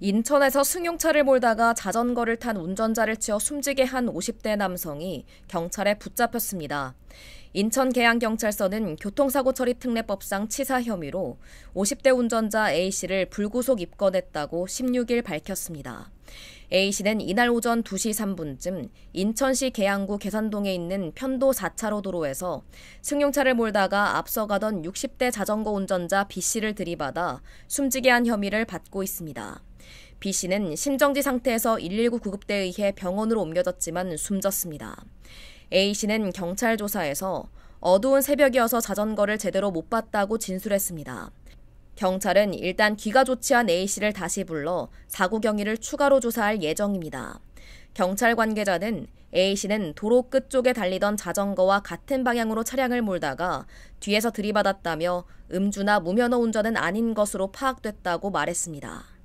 인천에서 승용차를 몰다가 자전거를 탄 운전자를 치어 숨지게 한 50대 남성이 경찰에 붙잡혔습니다. 인천 계양경찰서는 교통사고 처리 특례법상 치사 혐의로 50대 운전자 A씨를 불구속 입건했다고 16일 밝혔습니다. A씨는 이날 오전 2시 3분쯤 인천시 계양구 계산동에 있는 편도 4차로 도로에서 승용차를 몰다가 앞서가던 60대 자전거 운전자 B씨를 들이받아 숨지게 한 혐의를 받고 있습니다. B씨는 심정지 상태에서 119 구급대에 의해 병원으로 옮겨졌지만 숨졌습니다. A씨는 경찰 조사에서 어두운 새벽이어서 자전거를 제대로 못 봤다고 진술했습니다. 경찰은 일단 귀가 좋지 않 A씨를 다시 불러 사고 경위를 추가로 조사할 예정입니다. 경찰 관계자는 A씨는 도로 끝쪽에 달리던 자전거와 같은 방향으로 차량을 몰다가 뒤에서 들이받았다며 음주나 무면허 운전은 아닌 것으로 파악됐다고 말했습니다.